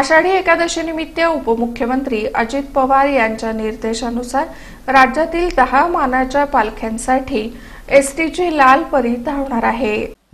आषाढी एकादशीनिमित्त उपमुख्यमंत्री अजित पवार यांच्या निर्देशानुसार राज्यातील दहा मानाच्या पालख्यांसाठी एसटीची लाल परी धावणार आहे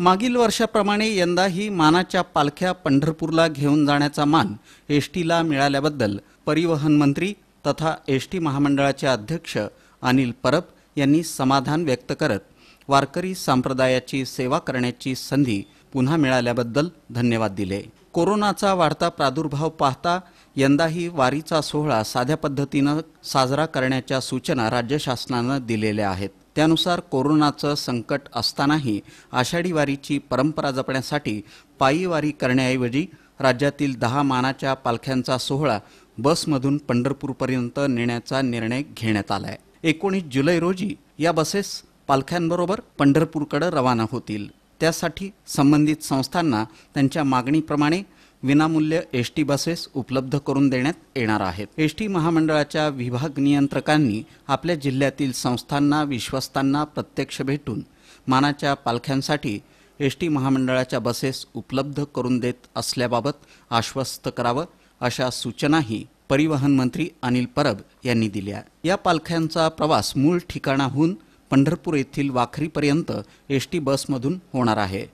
मागील वर्षाप्रमाणे यंदाही मानाच्या पालख्या पंढरपूरला घेऊन जाण्याचा मान एसटीला मिळाल्याबद्दल परिवहन मंत्री तथा एसटी महामंडळाचे अध्यक्ष अनिल परब यांनी समाधान व्यक्त करत वारकरी संप्रदायाची सेवा करण्याची संधी पुन्हा मिळाल्याबद्दल धन्यवाद दिले कोरोनाचा वाढता प्रादुर्भाव पाहता यंदाही वारीचा सोहळा साध्या पद्धतीनं साजरा करण्याच्या सूचना राज्य शासनानं दिलेल्या आहेत त्यानुसार कोरोनाचं संकट असतानाही आषाढी वारीची परंपरा जपण्यासाठी पायी वारी करण्याऐवजी राज्यातील दहा मानाच्या पालख्यांचा सोहळा बसमधून पंढरपूरपर्यंत नेण्याचा निर्णय घेण्यात आला आहे एकोणीस जुलै रोजी या बसेस पालख्यांबरोबर पंढरपूरकडे रवाना होतील त्यासाठी संबंधित संस्थांना त्यांच्या मागणीप्रमाणे विनामूल्य एस टी बसेस उपलब्ध करून देण्यात येणार आहेत एस टी महामंडळाच्या विभाग नियंत्रकांनी आपल्या जिल्ह्यातील संस्थांना विश्वस्तांना प्रत्यक्ष भेटून मानाच्या पालख्यांसाठी एस टी महामंडळाच्या बसेस उपलब्ध करून देत असल्याबाबत आश्वस्त करावं अशा सूचनाही परिवहन मंत्री अनिल परब यांनी दिल्या या पालख्यांचा प्रवास मूळ ठिकाणाहून पंढरपूर येथील वाखरीपर्यंत एस टी बसमधून होणार आहे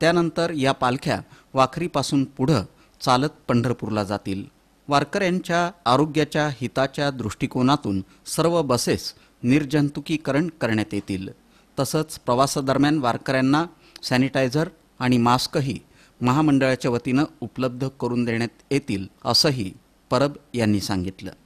त्यानंतर या पालख्या वाखरीपासून पुढं चालत पंढरपूरला जातील वारकऱ्यांच्या आरोग्याच्या हिताच्या दृष्टिकोनातून सर्व बसेस निर्जंतुकीकरण करण्यात येतील तसंच प्रवासादरम्यान वारकऱ्यांना सॅनिटायझर आणि मास्कही महामंडळाच्या वतीनं उपलब्ध करून देण्यात येतील असंही परब यांनी सांगितलं